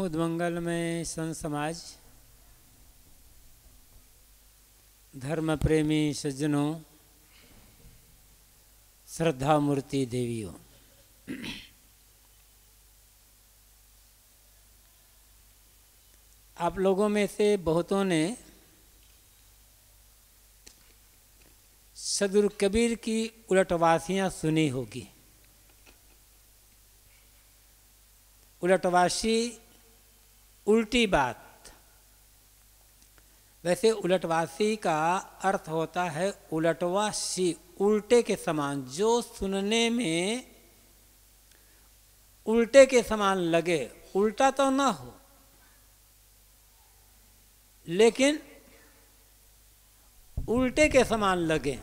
आमोद मंगल में संत समाज धर्म प्रेमी सज्जनों श्रद्धा मूर्ति देवियों आप लोगों में से बहुतों ने सदुर कबीर की उलटवासियां सुनी होगी उलटवासी उल्टी बात वैसे उलटवासी का अर्थ होता है उलटवासी उल्टे के समान जो सुनने में उल्टे के समान लगे उल्टा तो ना हो लेकिन उल्टे के समान लगे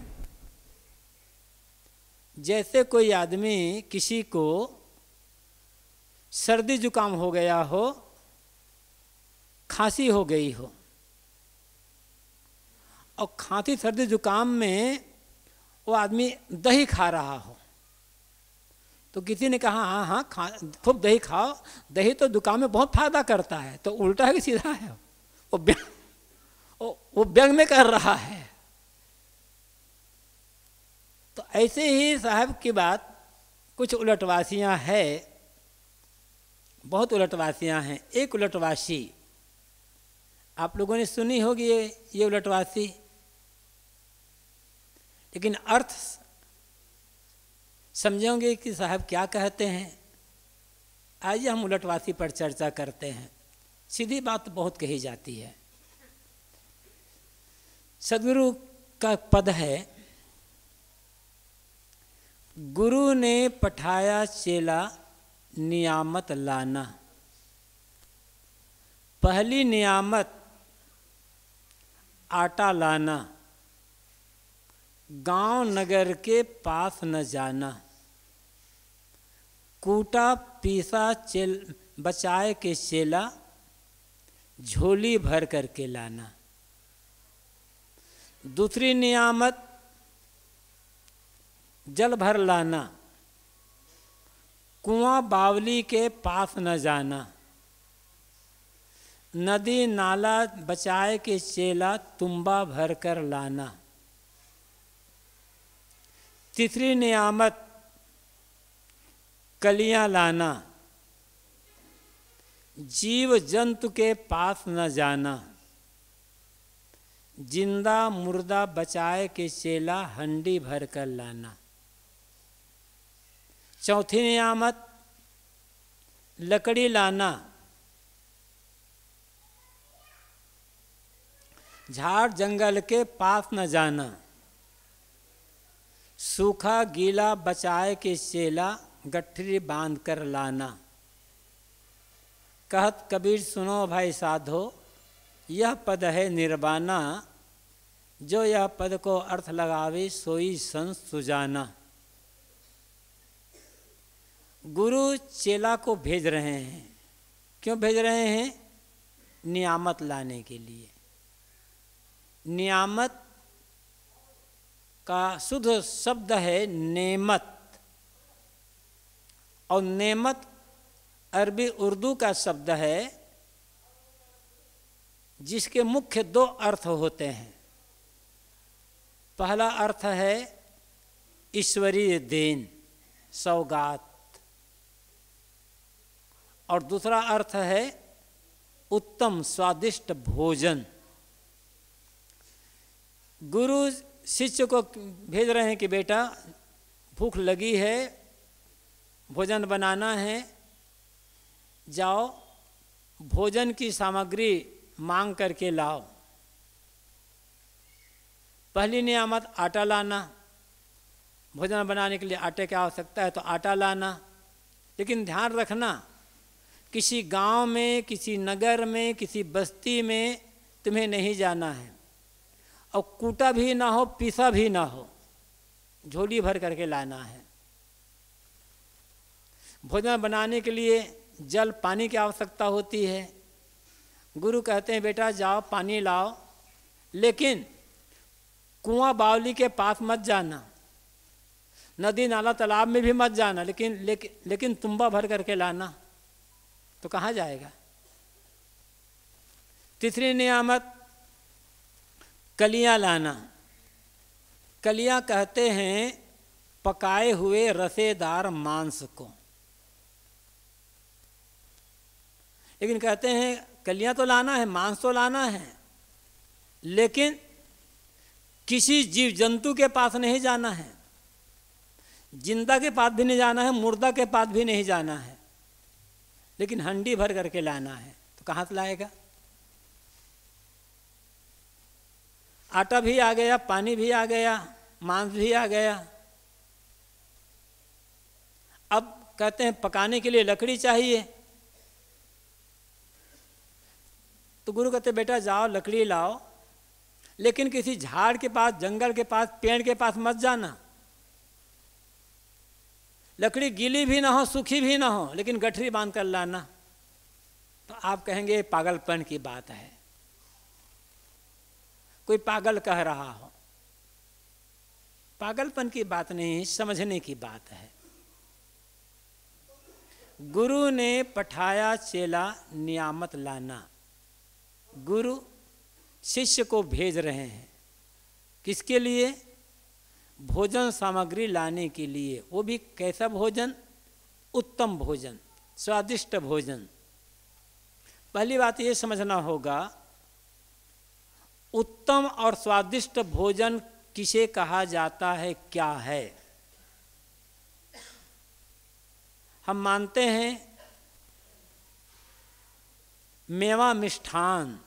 जैसे कोई आदमी किसी को सर्दी जुकाम हो गया हो खांसी हो गई हो और खांसी सर्दी जुकाम में वो आदमी दही खा रहा हो तो किसी ने कहा हाँ हाँ खा खूब दही खाओ दही तो जुकाम में बहुत फायदा करता है तो उल्टा है कि सीधा है वो व्यंग वो व्यंग में कर रहा है तो ऐसे ही साहब की बात कुछ उलटवासियाँ है बहुत उलटवासियाँ हैं एक उलटवासी आप लोगों ने सुनी होगी ये ये उलटवासी लेकिन अर्थ समझोगे कि साहब क्या कहते हैं आइए हम उलटवासी पर चर्चा करते हैं सीधी बात बहुत कही जाती है सदगुरु का पद है गुरु ने पठाया चेला नियामत लाना पहली नियामत आटा लाना गांव नगर के पास न जाना कूटा पीसा चेल बचाए के चेला झोली भर करके लाना दूसरी नियामत जल भर लाना कुआं बावली के पास न जाना नदी नाला बचाए के चेला तुम्बा भर कर लाना तीसरी नियामत कलियां लाना जीव जंतु के पास न जाना जिंदा मुर्दा बचाए के चेला हंडी भर कर लाना चौथी नियामत लकड़ी लाना झाड़ जंगल के पास न जाना सूखा गीला बचाए के चेला गठरी बांध कर लाना कहत कबीर सुनो भाई साधो यह पद है निर्वाणा जो यह पद को अर्थ लगावे सोई सं सुजाना गुरु चेला को भेज रहे हैं क्यों भेज रहे हैं नियामत लाने के लिए नियामत का शुद्ध शब्द है नेमत और नेमत अरबी उर्दू का शब्द है जिसके मुख्य दो अर्थ होते हैं पहला अर्थ है ईश्वरीय देन सौगात और दूसरा अर्थ है उत्तम स्वादिष्ट भोजन गुरु शिष्य को भेज रहे हैं कि बेटा भूख लगी है भोजन बनाना है जाओ भोजन की सामग्री मांग करके लाओ पहली नियामत आटा लाना भोजन बनाने के लिए आटे की आवश्यकता है तो आटा लाना लेकिन ध्यान रखना किसी गांव में किसी नगर में किसी बस्ती में तुम्हें नहीं जाना है और कूटा भी ना हो पीसा भी ना हो झोली भर करके लाना है भोजन बनाने के लिए जल पानी की आवश्यकता होती है गुरु कहते हैं बेटा जाओ पानी लाओ लेकिन कुआं बावली के पास मत जाना नदी नाला तालाब में भी मत जाना लेकिन लेकिन लेकिन तुम्बा भर करके लाना तो कहाँ जाएगा तीसरी नियामत कलियां लाना कलियां कहते हैं पकाए हुए रसेदार मांस को लेकिन कहते हैं कलियां तो लाना है मांस तो लाना है लेकिन किसी जीव जंतु के पास नहीं जाना है जिंदा के पास भी नहीं जाना है मुर्दा के पास भी नहीं जाना है लेकिन हंडी भर करके लाना है तो कहाँ से लाएगा आटा भी आ गया पानी भी आ गया मांस भी आ गया अब कहते हैं पकाने के लिए लकड़ी चाहिए तो गुरु कहते बेटा जाओ लकड़ी लाओ लेकिन किसी झाड़ के पास जंगल के पास पेड़ के पास मत जाना लकड़ी गीली भी ना हो सूखी भी ना हो लेकिन गठरी बांध कर लाना तो आप कहेंगे पागलपन की बात है कोई पागल कह रहा हो पागलपन की बात नहीं समझने की बात है गुरु ने पठाया चेला नियामत लाना गुरु शिष्य को भेज रहे हैं किसके लिए भोजन सामग्री लाने के लिए वो भी कैसा भोजन उत्तम भोजन स्वादिष्ट भोजन पहली बात ये समझना होगा उत्तम और स्वादिष्ट भोजन किसे कहा जाता है क्या है हम मानते हैं मेवा मिष्ठान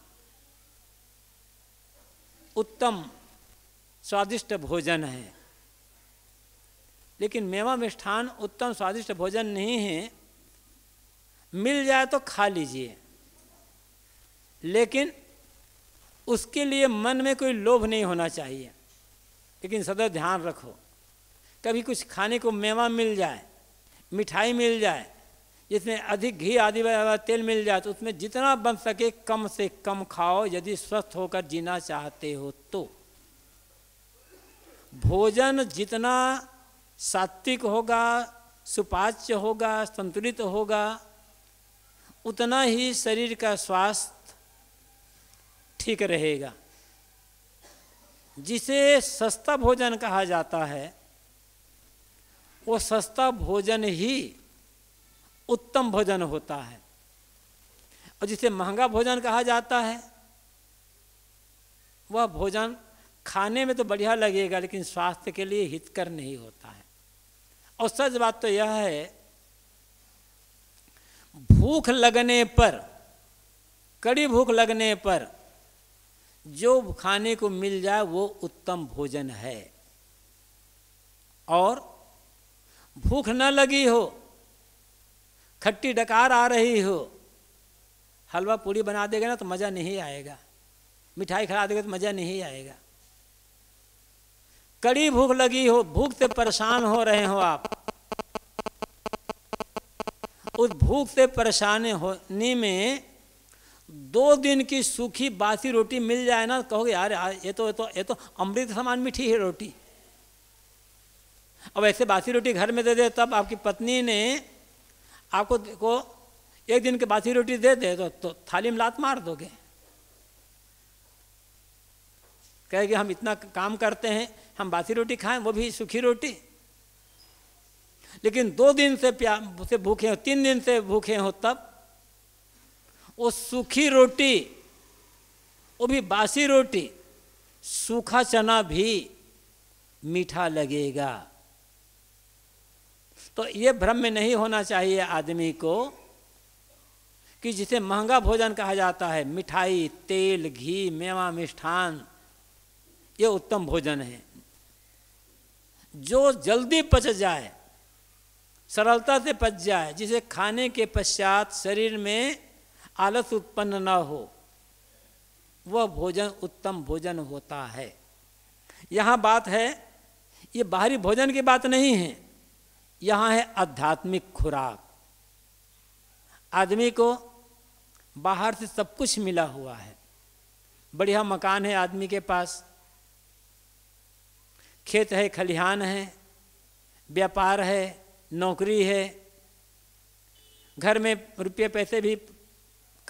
उत्तम स्वादिष्ट भोजन है लेकिन मेवा मिष्ठान उत्तम स्वादिष्ट भोजन नहीं है मिल जाए तो खा लीजिए लेकिन उसके लिए मन में कोई लोभ नहीं होना चाहिए लेकिन सदा ध्यान रखो कभी कुछ खाने को मेवा मिल जाए मिठाई मिल जाए जिसमें अधिक घी आदि तेल मिल जाए तो उसमें जितना बन सके कम से कम खाओ यदि स्वस्थ होकर जीना चाहते हो तो भोजन जितना सात्विक होगा सुपाच्य होगा संतुलित होगा उतना ही शरीर का स्वास्थ्य ठीक रहेगा जिसे सस्ता भोजन कहा जाता है वो सस्ता भोजन ही उत्तम भोजन होता है और जिसे महंगा भोजन कहा जाता है वह भोजन खाने में तो बढ़िया लगेगा लेकिन स्वास्थ्य के लिए हितकर नहीं होता है और सच बात तो यह है भूख लगने पर कड़ी भूख लगने पर जो खाने को मिल जाए वो उत्तम भोजन है और भूख न लगी हो खट्टी डकार आ रही हो हलवा पूरी बना देगा ना तो मज़ा नहीं आएगा मिठाई खिला देगा तो मज़ा नहीं आएगा कड़ी भूख लगी हो भूख से परेशान हो रहे हो आप उस भूख से परेशान होने में दो दिन की सूखी बासी रोटी मिल जाए ना कहोगे यार ये तो ये तो ये तो अमृत समान मीठी है रोटी अब ऐसे बासी रोटी घर में दे दे तब आपकी पत्नी ने आपको देखो एक दिन की बासी रोटी दे दे तो, तो थाली में लात मार दोगे कहेगी हम इतना काम करते हैं हम बासी रोटी खाएं वो भी सूखी रोटी लेकिन दो दिन से प्या से भूखे हो तीन दिन से भूखे हो तब वो सूखी रोटी वो भी बासी रोटी सूखा चना भी मीठा लगेगा तो ये भ्रम में नहीं होना चाहिए आदमी को कि जिसे महंगा भोजन कहा जाता है मिठाई तेल घी मेवा मिष्ठान ये उत्तम भोजन है जो जल्दी पच जाए सरलता से पच जाए जिसे खाने के पश्चात शरीर में आलस उत्पन्न न हो वह भोजन उत्तम भोजन होता है यहाँ बात है ये बाहरी भोजन की बात नहीं है यहाँ है आध्यात्मिक खुराक आदमी को बाहर से सब कुछ मिला हुआ है बढ़िया मकान है आदमी के पास खेत है खलिहान है व्यापार है नौकरी है घर में रुपये पैसे भी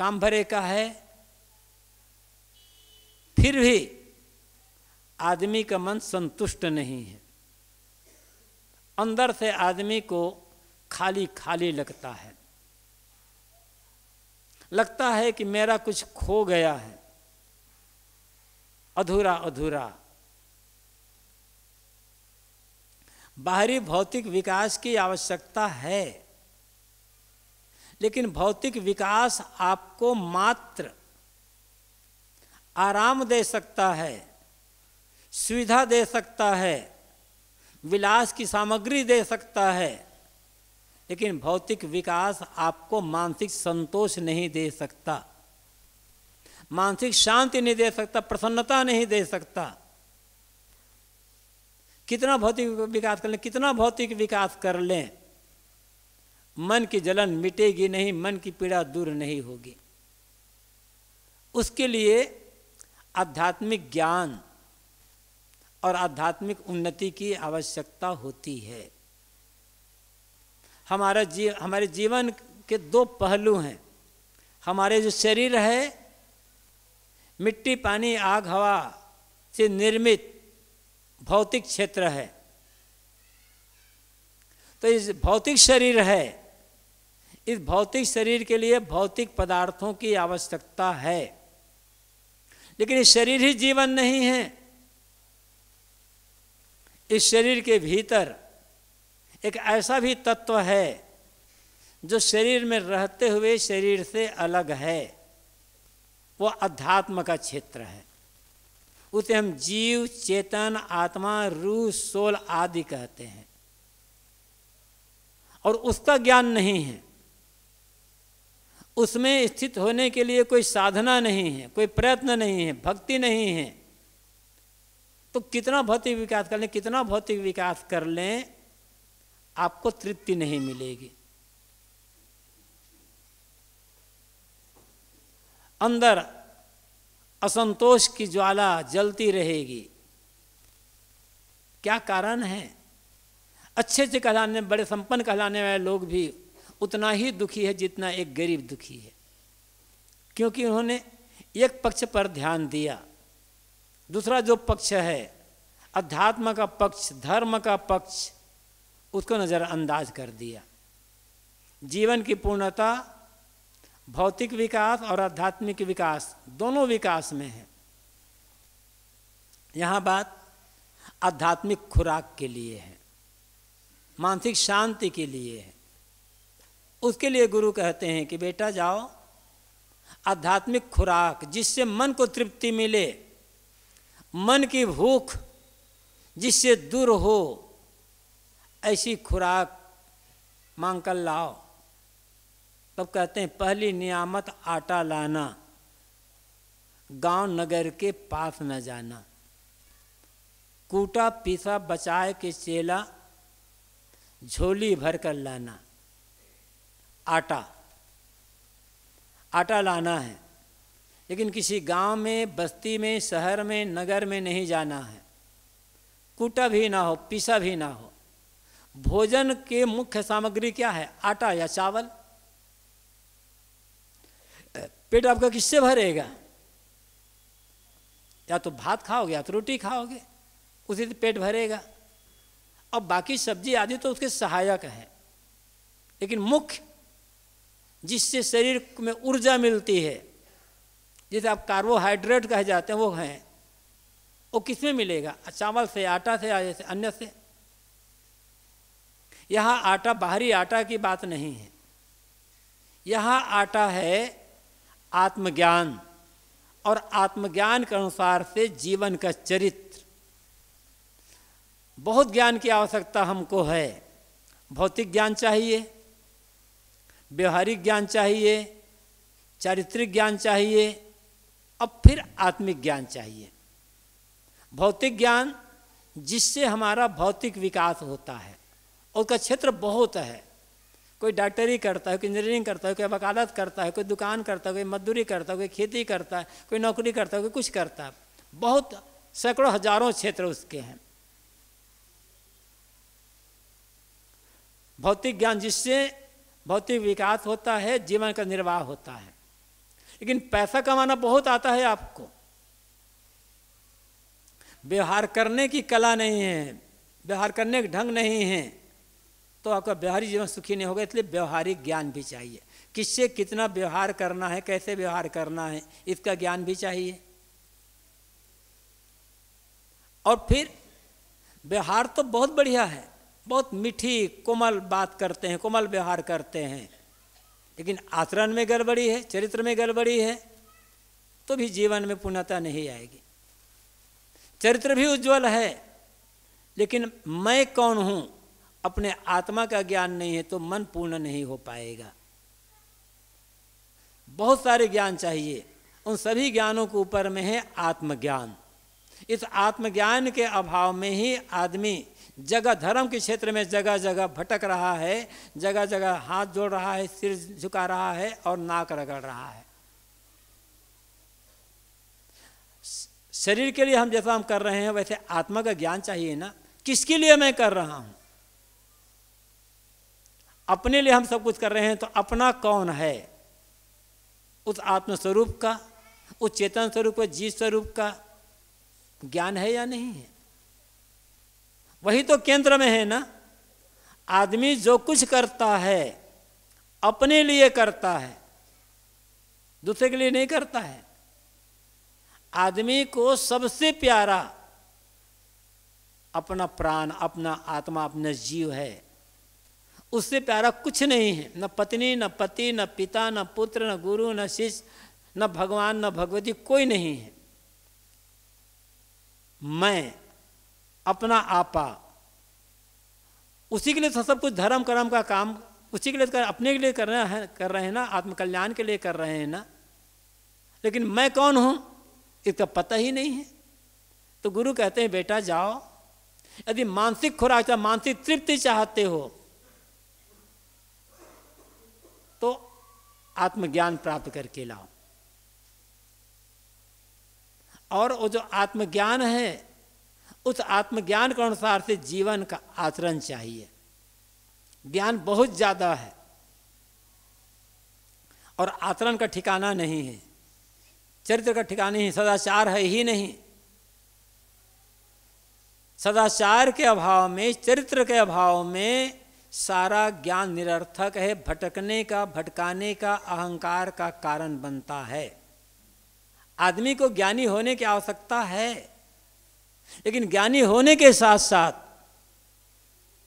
काम भरे का है फिर भी आदमी का मन संतुष्ट नहीं है अंदर से आदमी को खाली खाली लगता है लगता है कि मेरा कुछ खो गया है अधूरा अधूरा बाहरी भौतिक विकास की आवश्यकता है लेकिन भौतिक विकास आपको मात्र आराम दे सकता है सुविधा दे सकता है विलास की सामग्री दे सकता है लेकिन भौतिक विकास आपको मानसिक संतोष नहीं दे सकता मानसिक शांति नहीं दे सकता प्रसन्नता नहीं दे सकता कितना भौतिक विकास कर लें कितना भौतिक विकास कर लें मन की जलन मिटेगी नहीं मन की पीड़ा दूर नहीं होगी उसके लिए आध्यात्मिक ज्ञान और आध्यात्मिक उन्नति की आवश्यकता होती है हमारा जी हमारे जीवन के दो पहलू हैं हमारे जो शरीर है मिट्टी पानी आग हवा से निर्मित भौतिक क्षेत्र है तो इस भौतिक शरीर है इस भौतिक शरीर के लिए भौतिक पदार्थों की आवश्यकता है लेकिन इस शरीर ही जीवन नहीं है इस शरीर के भीतर एक ऐसा भी तत्व है जो शरीर में रहते हुए शरीर से अलग है वो अध्यात्म का क्षेत्र है उसे हम जीव चेतन आत्मा रूह सोल आदि कहते हैं और उसका ज्ञान नहीं है उसमें स्थित होने के लिए कोई साधना नहीं है कोई प्रयत्न नहीं है भक्ति नहीं है तो कितना भौतिक विकास कर लें कितना भौतिक विकास कर लें आपको तृप्ति नहीं मिलेगी अंदर असंतोष की ज्वाला जलती रहेगी क्या कारण है अच्छे अच्छे कहलाने बड़े संपन्न कहलाने वाले लोग भी उतना ही दुखी है जितना एक गरीब दुखी है क्योंकि उन्होंने एक पक्ष पर ध्यान दिया दूसरा जो पक्ष है अध्यात्म का पक्ष धर्म का पक्ष उसको नज़रअंदाज कर दिया जीवन की पूर्णता भौतिक विकास और आध्यात्मिक विकास दोनों विकास में है यहाँ बात आध्यात्मिक खुराक के लिए है मानसिक शांति के लिए है उसके लिए गुरु कहते हैं कि बेटा जाओ आध्यात्मिक खुराक जिससे मन को तृप्ति मिले मन की भूख जिससे दूर हो ऐसी खुराक मांग कर लाओ तब कहते हैं पहली नियामत आटा लाना गांव नगर के पास न जाना कूटा पीसा बचाए के चेला झोली भर कर लाना आटा आटा लाना है लेकिन किसी गांव में बस्ती में शहर में नगर में नहीं जाना है कूटा भी ना हो पीसा भी ना हो भोजन के मुख्य सामग्री क्या है आटा या चावल पेट आपका किससे भरेगा या तो भात खाओगे या तो रोटी खाओगे उसी से पेट भरेगा अब बाकी सब्जी आदि तो उसके सहायक हैं लेकिन मुख्य जिससे शरीर में ऊर्जा मिलती है जैसे आप कार्बोहाइड्रेट कहे जाते हैं वो हैं वो किसमें मिलेगा चावल से आटा से जैसे अन्य से यहाँ आटा बाहरी आटा की बात नहीं है यहाँ आटा है आत्मज्ञान और आत्मज्ञान के अनुसार से जीवन का चरित्र बहुत ज्ञान की आवश्यकता हमको है भौतिक ज्ञान चाहिए व्यवहारिक ज्ञान चाहिए चारित्रिक ज्ञान चाहिए अब फिर आत्मिक ज्ञान चाहिए भौतिक ज्ञान जिससे हमारा भौतिक विकास होता है और उसका क्षेत्र बहुत है कोई डॉक्टरी करता है कोई इंजीनियरिंग करता है कोई वकालत करता है कोई दुकान करता है कोई मजदूरी करता है कोई खेती करता है कोई नौकरी करता है कोई कुछ करता है बहुत सैकड़ों हजारों क्षेत्र उसके हैं भौतिक ज्ञान जिससे भौतिक विकास होता है जीवन का निर्वाह होता है लेकिन पैसा कमाना बहुत आता है आपको व्यवहार करने की कला नहीं है व्यवहार करने का ढंग नहीं है तो आपका व्यवहारिक जीवन सुखी नहीं होगा इसलिए व्यवहारिक ज्ञान भी चाहिए किससे कितना व्यवहार करना है कैसे व्यवहार करना है इसका ज्ञान भी चाहिए और फिर व्यवहार तो बहुत बढ़िया है बहुत मीठी कोमल बात करते हैं कोमल व्यवहार करते हैं लेकिन आचरण में गड़बड़ी है चरित्र में गड़बड़ी है तो भी जीवन में पूर्णता नहीं आएगी चरित्र भी उज्जवल है लेकिन मैं कौन हूं अपने आत्मा का ज्ञान नहीं है तो मन पूर्ण नहीं हो पाएगा बहुत सारे ज्ञान चाहिए उन सभी ज्ञानों के ऊपर में है आत्मज्ञान इस आत्मज्ञान के अभाव में ही आदमी जगह धर्म के क्षेत्र में जगह जगह भटक रहा है जगह जगह हाथ जोड़ रहा है सिर झुका रहा है और नाक रगड़ रहा है शरीर के लिए हम जैसा हम कर रहे हैं वैसे आत्मा का ज्ञान चाहिए ना किसके लिए मैं कर रहा हूं अपने लिए हम सब कुछ कर रहे हैं तो अपना कौन है उस आत्मस्वरूप का उस चेतन स्वरूप जीव स्वरूप का ज्ञान है या नहीं है वही तो केंद्र में है ना आदमी जो कुछ करता है अपने लिए करता है दूसरे के लिए नहीं करता है आदमी को सबसे प्यारा अपना प्राण अपना आत्मा अपना जीव है उससे प्यारा कुछ नहीं है न पत्नी न पति न पिता न पुत्र न गुरु न शिष्य न भगवान न भगवती कोई नहीं है मैं अपना आपा उसी के लिए सब कुछ धर्म कर्म का काम उसी के लिए कर, अपने के लिए कर रहे हैं कर रहे हैं ना आत्मकल्याण के लिए कर रहे हैं ना लेकिन मैं कौन हूँ इसका तो पता ही नहीं है तो गुरु कहते हैं बेटा जाओ यदि मानसिक खुराक चाह मानसिक तृप्ति चाहते हो तो आत्मज्ञान प्राप्त करके लाओ और वो जो आत्मज्ञान है उस आत्मज्ञान के अनुसार से जीवन का आचरण चाहिए ज्ञान बहुत ज़्यादा है और आचरण का ठिकाना नहीं है चरित्र का ठिकाना ही सदाचार है ही नहीं सदाचार के अभाव में चरित्र के अभाव में सारा ज्ञान निरर्थक है भटकने का भटकाने का अहंकार का कारण बनता है आदमी को ज्ञानी होने की आवश्यकता है लेकिन ज्ञानी होने के साथ साथ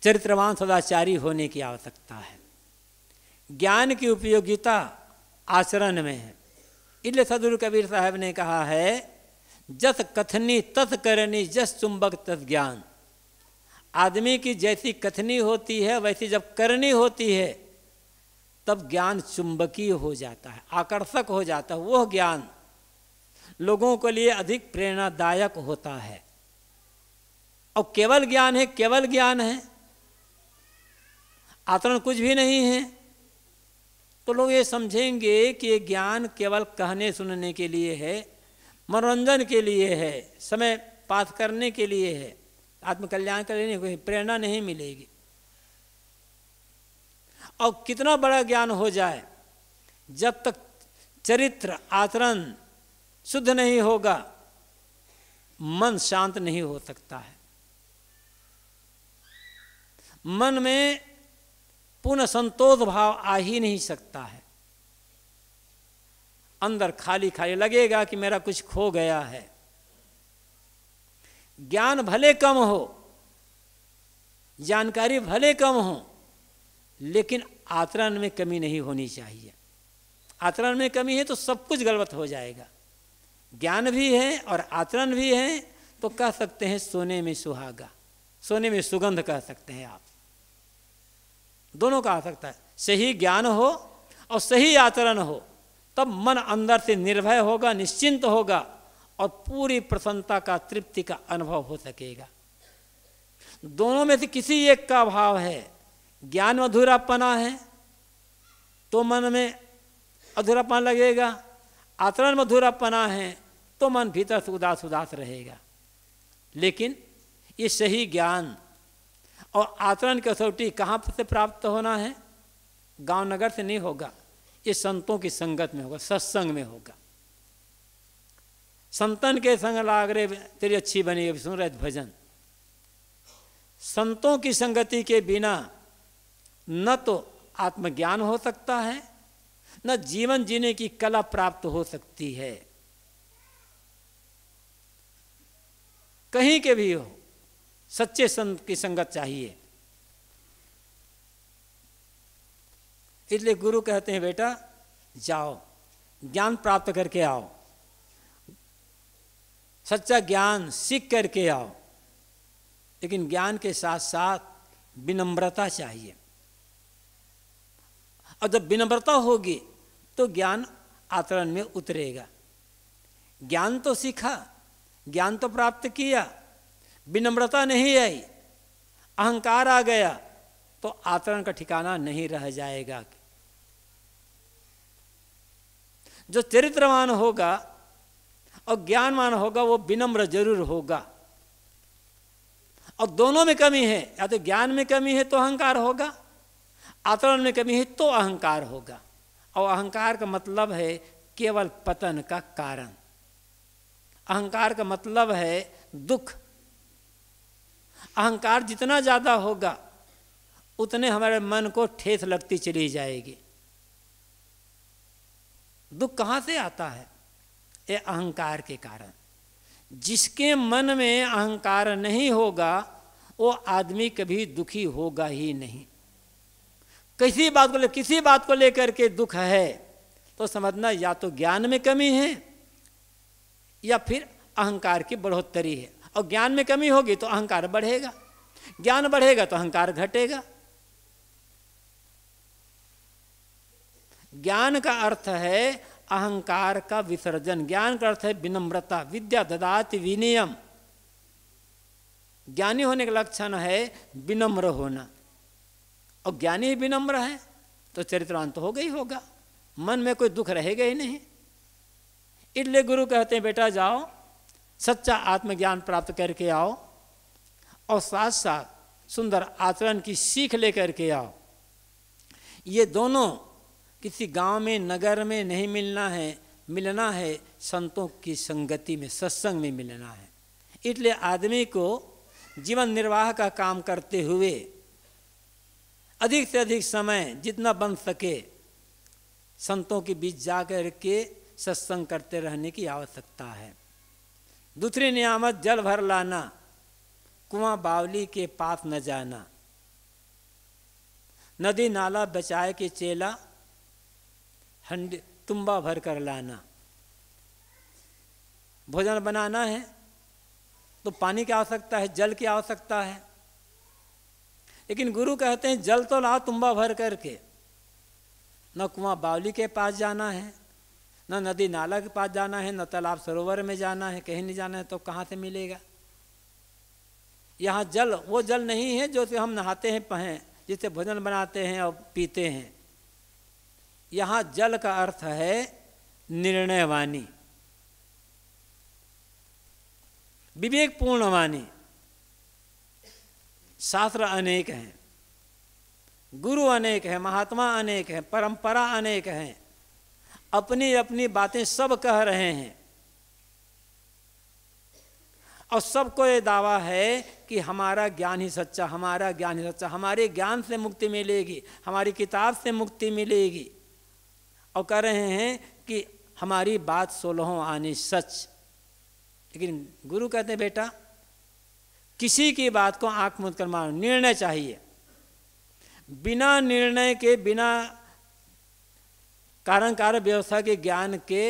चरित्रवान सदाचारी होने की आवश्यकता है ज्ञान की उपयोगिता आचरण में है इसलिए सदगुरु कबीर साहब ने कहा है जस कथनी तस करनी जस चुंबक तस ज्ञान आदमी की जैसी कथनी होती है वैसी जब करनी होती है तब ज्ञान चुंबकीय हो जाता है आकर्षक हो जाता है वह ज्ञान लोगों के लिए अधिक प्रेरणादायक होता है और केवल ज्ञान है केवल ज्ञान है आचरण कुछ भी नहीं है तो लोग ये समझेंगे कि ये ज्ञान केवल कहने सुनने के लिए है मनोरंजन के लिए है समय पास करने के लिए है आत्मकल्याण के लिए नहीं कोई प्रेरणा नहीं मिलेगी और कितना बड़ा ज्ञान हो जाए जब तक चरित्र आचरण शुद्ध नहीं होगा मन शांत नहीं हो सकता है मन में पुनः संतोष भाव आ ही नहीं सकता है अंदर खाली खाली लगेगा कि मेरा कुछ खो गया है ज्ञान भले कम हो जानकारी भले कम हो लेकिन आचरण में कमी नहीं होनी चाहिए आचरण में कमी है तो सब कुछ गलत हो जाएगा ज्ञान भी है और आचरण भी है तो कह सकते हैं सोने में सुहागा सोने में सुगंध कह सकते हैं आप दोनों का आ सकता है सही ज्ञान हो और सही आचरण हो तब मन अंदर से निर्भय होगा निश्चिंत होगा और पूरी प्रसन्नता का तृप्ति का अनुभव हो सकेगा दोनों में से किसी एक का अभाव है ज्ञान में अधूरापना है तो मन में अधूरापन लगेगा आचरण में अधूरापना है तो मन भीतर से उदास उदास रहेगा लेकिन ये सही ज्ञान और आचरण की असौटी कहाँ से प्राप्त होना है गांव नगर से नहीं होगा ये संतों की संगत में होगा सत्संग में होगा संतन के संग लागरे तेरी अच्छी बनी सुन रहे भजन संतों की संगति के बिना न तो आत्मज्ञान हो सकता है न जीवन जीने की कला प्राप्त हो सकती है कहीं के भी हो सच्चे संत की संगत चाहिए इसलिए गुरु कहते हैं बेटा जाओ ज्ञान प्राप्त करके आओ सच्चा ज्ञान सीख करके आओ लेकिन ज्ञान के साथ साथ विनम्रता चाहिए और जब विनम्रता होगी तो ज्ञान आचरण में उतरेगा ज्ञान तो सीखा ज्ञान तो प्राप्त किया विनम्रता नहीं आई अहंकार आ गया तो आचरण का ठिकाना नहीं रह जाएगा जो चरित्रवान होगा और ज्ञानवान होगा वो विनम्र जरूर होगा और दोनों में कमी है या तो ज्ञान में कमी है तो अहंकार होगा आचरण में कमी है तो अहंकार होगा और अहंकार का मतलब है केवल पतन का कारण अहंकार का मतलब है दुख अहंकार जितना ज़्यादा होगा उतने हमारे मन को ठेस लगती चली जाएगी दुख कहाँ से आता है ये अहंकार के कारण जिसके मन में अहंकार नहीं होगा वो आदमी कभी दुखी होगा ही नहीं किसी बात को ले किसी बात को लेकर के दुख है तो समझना या तो ज्ञान में कमी है या फिर अहंकार की बढ़ोतरी है और ज्ञान में कमी होगी तो अहंकार बढ़ेगा ज्ञान बढ़ेगा तो अहंकार घटेगा ज्ञान का अर्थ है अहंकार का विसर्जन ज्ञान का अर्थ है विनम्रता विद्या ददाति विनियम ज्ञानी होने का लक्षण है विनम्र होना और ज्ञानी ही विनम्र है तो चरित्रांत तो होगा ही होगा मन में कोई दुख रहेगा ही नहीं इसलिए गुरु कहते हैं बेटा जाओ सच्चा आत्मज्ञान प्राप्त करके आओ और साथ साथ सुंदर आचरण की सीख लेकर के आओ ये दोनों किसी गांव में नगर में नहीं मिलना है मिलना है संतों की संगति में सत्संग में मिलना है इसलिए आदमी को जीवन निर्वाह का काम करते हुए अधिक से अधिक समय जितना बन सके संतों के बीच जा के सत्संग करते रहने की आवश्यकता है दूसरी नियामत जल भर लाना कुआं बावली के पास न जाना नदी नाला बचाए के चेला हंड तुम्बा भर कर लाना भोजन बनाना है तो पानी की आवश्यकता है जल की आवश्यकता है लेकिन गुरु कहते हैं जल तो ला तुम्बा भर करके न कुआं बावली के पास जाना है ना नदी नाला के पास जाना है न तालाब सरोवर में जाना है कहीं नहीं जाना है तो कहाँ से मिलेगा यहाँ जल वो जल नहीं है जो से हम नहाते हैं पहें जिससे भोजन बनाते हैं और पीते हैं यहाँ जल का अर्थ है निर्णय वाणी विवेकपूर्ण वाणी शास्त्र अनेक हैं गुरु अनेक हैं महात्मा अनेक हैं परंपरा अनेक हैं अपनी अपनी बातें सब कह रहे हैं और सबको ये दावा है कि हमारा ज्ञान ही सच्चा हमारा ज्ञान ही सच्चा हमारे ज्ञान से मुक्ति मिलेगी हमारी किताब से मुक्ति मिलेगी और कह रहे हैं कि हमारी बात सोलहों आनी सच लेकिन गुरु कहते हैं बेटा किसी की बात को आंख मुद कर मारो निर्णय चाहिए बिना निर्णय के बिना कारण कार्य व्यवस्था के ज्ञान के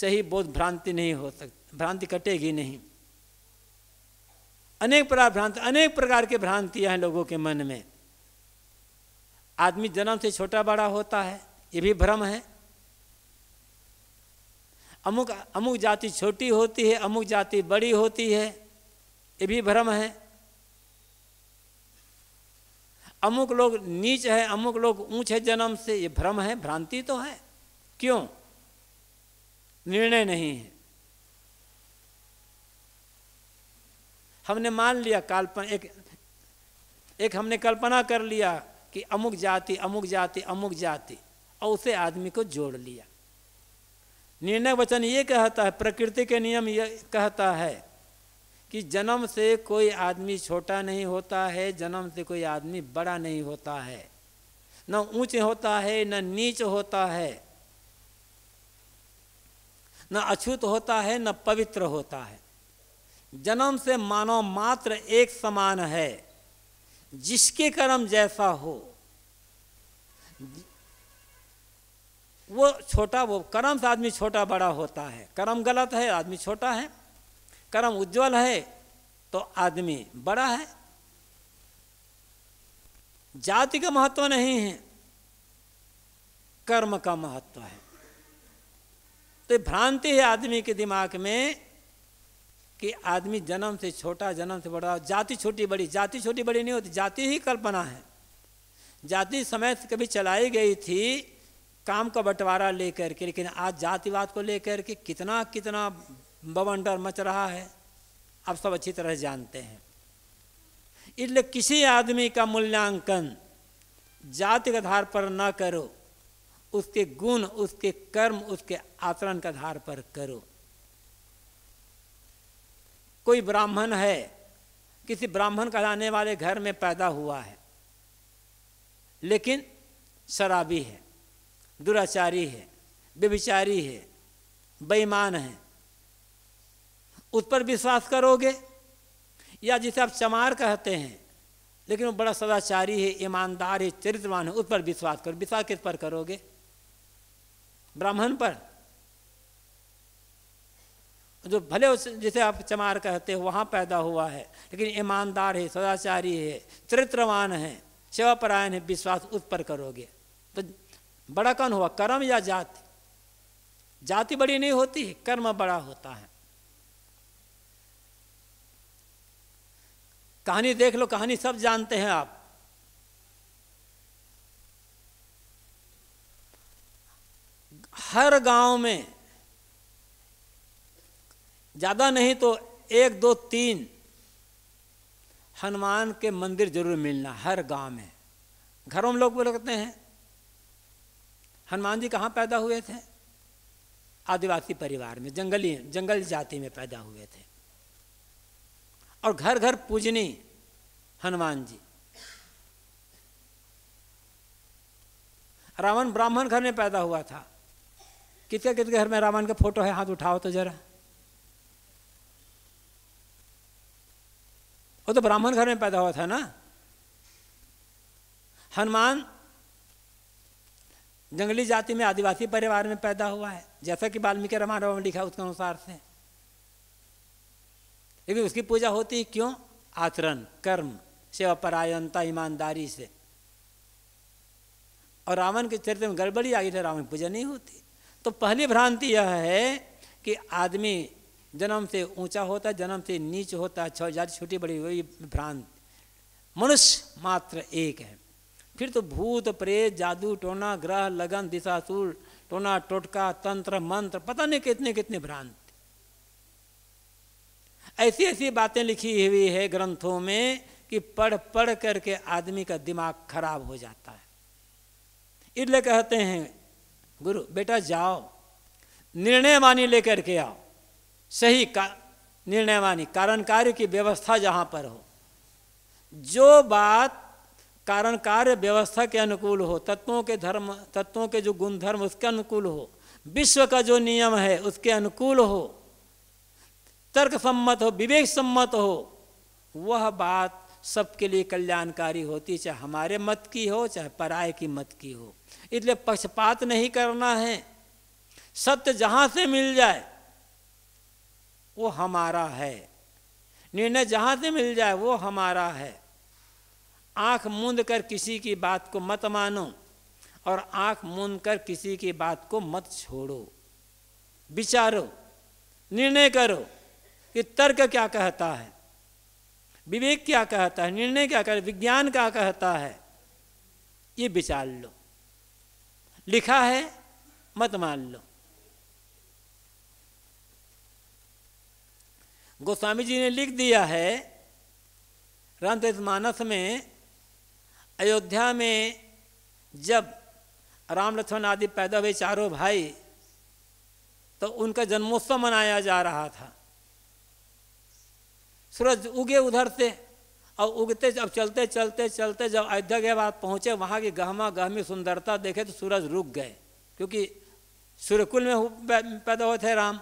सही बोध भ्रांति नहीं हो सकती भ्रांति कटेगी नहीं अनेक प्रकार भ्रांति अनेक प्रकार के भ्रांतियां हैं लोगों के मन में आदमी जन्म से छोटा बड़ा होता है ये भी भ्रम है अमुक अमुक जाति छोटी होती है अमुक जाति बड़ी होती है ये भी भ्रम है अमुक लोग नीच है अमुक लोग ऊंच है जन्म से ये भ्रम है भ्रांति तो है क्यों निर्णय नहीं है हमने मान लिया कल्पना एक एक हमने कल्पना कर लिया कि अमुक जाति अमुक जाति अमुक जाति और उसे आदमी को जोड़ लिया निर्णय वचन ये कहता है प्रकृति के नियम ये कहता है कि जन्म से कोई आदमी छोटा नहीं होता है जन्म से कोई आदमी बड़ा नहीं होता है न ऊंचे होता है न नीच होता है न अछूत होता है न पवित्र होता है जन्म से मानव मात्र एक समान है जिसके कर्म जैसा हो वो छोटा वो कर्म से आदमी छोटा बड़ा होता है कर्म गलत है आदमी छोटा है कर्म उज्जवल है तो आदमी बड़ा है जाति का महत्व नहीं है कर्म का महत्व है तो भ्रांति है आदमी के दिमाग में कि आदमी जन्म से छोटा जन्म से बड़ा जाति छोटी बड़ी जाति छोटी बड़ी नहीं होती जाति ही कल्पना है जाति समय से कभी चलाई गई थी काम का बंटवारा लेकर के लेकिन आज जातिवाद को लेकर के कितना कितना बवंडर मच रहा है आप सब अच्छी तरह जानते हैं इसलिए किसी आदमी का मूल्यांकन जाति के आधार पर ना करो उसके गुण उसके कर्म उसके आचरण के आधार पर करो कोई ब्राह्मण है किसी ब्राह्मण कहलाने वाले घर में पैदा हुआ है लेकिन शराबी है दुराचारी है व्यभिचारी है बेईमान है उस पर विश्वास करोगे या जिसे आप चमार कहते हैं लेकिन वो बड़ा सदाचारी है ईमानदार है चरित्रवान है उस पर विश्वास करो विश्वास किस पर करोगे ब्राह्मण पर जो भले उस जिसे आप चमार कहते हो वहाँ पैदा हुआ है लेकिन ईमानदार है सदाचारी है चरित्रवान है सेवापरायण है विश्वास उस पर करोगे तो बड़ा कौन हुआ कर्म या जाति जाति बड़ी नहीं होती है कर्म बड़ा होता है कहानी देख लो कहानी सब जानते हैं आप हर गांव में ज़्यादा नहीं तो एक दो तीन हनुमान के मंदिर जरूर मिलना हर गांव में घरों में लोग बोलते हैं हनुमान जी कहाँ पैदा हुए थे आदिवासी परिवार में जंगली जंगल जाति में पैदा हुए थे और घर घर पूजनी हनुमान जी रावण ब्राह्मण घर में पैदा हुआ था कितने कितने घर में रावण का फोटो है हाथ उठाओ तो जरा वो तो ब्राह्मण घर में पैदा हुआ था ना हनुमान जंगली जाति में आदिवासी परिवार में पैदा हुआ है जैसा कि वाल्मीकि रामायण में लिखा उसके अनुसार से लेकिन उसकी पूजा होती है क्यों आचरण कर्म सेवा परायणता ईमानदारी से और रावण के चरित्र में गड़बड़ी आ गई थी रावण पूजा नहीं होती तो पहली भ्रांति यह है कि आदमी जन्म से ऊंचा होता है जन्म से नीच होता है जाति छोटी बड़ी हुई भ्रांत मनुष्य मात्र एक है फिर तो भूत प्रेत जादू टोना ग्रह लगन दिशा सूर टोना टोटका तंत्र मंत्र पता नहीं कितने कितने भ्रांत ऐसी ऐसी बातें लिखी हुई है ग्रंथों में कि पढ़ पढ़ करके आदमी का दिमाग खराब हो जाता है इसलिए कहते हैं गुरु बेटा जाओ निर्णय वाणी लेकर के आओ सही का निर्णय मानी कारण कार्य की व्यवस्था जहाँ पर हो जो बात कारण कार्य व्यवस्था के अनुकूल हो तत्वों के धर्म तत्वों के जो गुण धर्म उसके अनुकूल हो विश्व का जो नियम है उसके अनुकूल हो तर्क सम्मत हो विवेक सम्मत हो वह बात सबके लिए कल्याणकारी होती चाहे हमारे मत की हो चाहे पराय की मत की हो इसलिए पक्षपात नहीं करना है सत्य जहाँ से मिल जाए वो हमारा है निर्णय जहाँ से मिल जाए वो हमारा है आंख मूंद कर किसी की बात को मत मानो और आंख मूंद कर किसी की बात को मत छोड़ो विचारो निर्णय करो कि तर्क क्या कहता है विवेक क्या कहता है निर्णय क्या कर विज्ञान क्या कहता है ये विचार लो लिखा है मत मान लो गोस्वामी जी ने लिख दिया है रामचरित मानस में अयोध्या में जब राम लक्ष्मण आदि पैदा हुए चारों भाई तो उनका जन्मोत्सव मनाया जा रहा था सूरज उगे उधर से और उगते जब चलते चलते चलते जब अयोध्या के बाद पहुँचे वहाँ की गहमा गहमी सुंदरता देखे तो सूरज रुक गए क्योंकि सूर्यकुल में पैदा हुए थे राम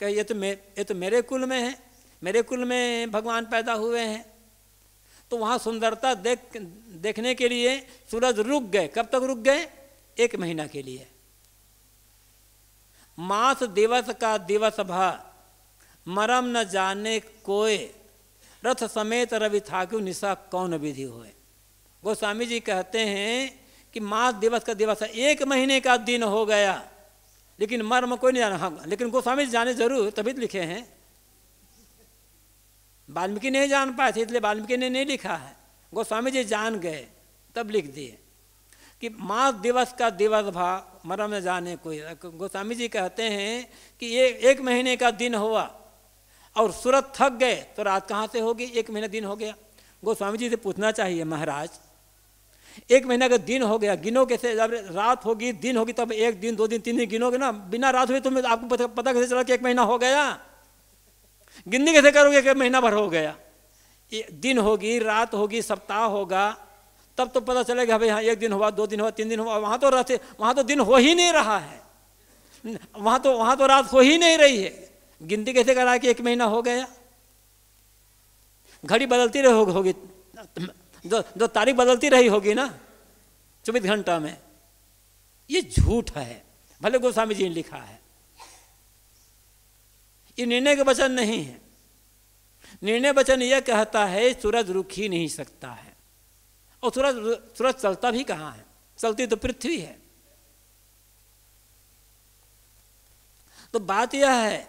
कहे ये तो मे ये तो मेरे कुल में है मेरे कुल में भगवान पैदा हुए हैं तो वहाँ सुंदरता देख देखने के लिए सूरज रुक गए कब तक रुक गए एक महीना के लिए मास दिवस का दिवस भा मरम न जाने कोय रथ समेत रवि ठाकुर निशा कौन विधि हुए गोस्वामी जी कहते हैं कि मास दिवस का दिवस एक महीने का दिन हो गया लेकिन मर्म कोई नहीं जाना हाँ लेकिन गोस्वामी जी जाने जरूर तभी तो लिखे हैं वाल्मीकि नहीं जान पाए थे इसलिए वाल्मीकि ने नहीं लिखा है गोस्वामी जी जान गए तब लिख दिए कि मास दिवस का दिवस भा मरम जाने कोई गोस्वामी जी कहते हैं कि ये एक महीने का दिन हुआ और सूरत थक गए तो रात कहाँ से होगी एक महीना दिन हो गया गोस्वामी जी से पूछना चाहिए महाराज एक महीना का दिन हो गया गिनो कैसे जब रात होगी दिन होगी तब एक दिन दो दिन तीन दिन गिनोगे ना बिना रात हुए तो आपको पता कैसे चला कि एक महीना हो गया गिनती कैसे करोगे कि महीना भर हो गया दिन होगी रात होगी सप्ताह होगा तब तो पता चलेगा भाई हाँ एक दिन हुआ दो दिन हुआ तीन दिन हुआ वहाँ तो रहते वहाँ तो दिन हो ही नहीं रहा है वहाँ तो वहाँ तो रात हो ही नहीं रही है गिनती कैसे करा कि एक महीना हो गया घड़ी बदलती रही होगी जो जो तारीख बदलती रही होगी ना चौबीस घंटा में ये झूठ है भले गोस्वामी जी ने लिखा है ये निर्णय का वचन नहीं है निर्णय वचन यह कहता है सूरज रुक ही नहीं सकता है और सूरज सूरज चलता भी कहाँ है चलती तो पृथ्वी है तो बात यह है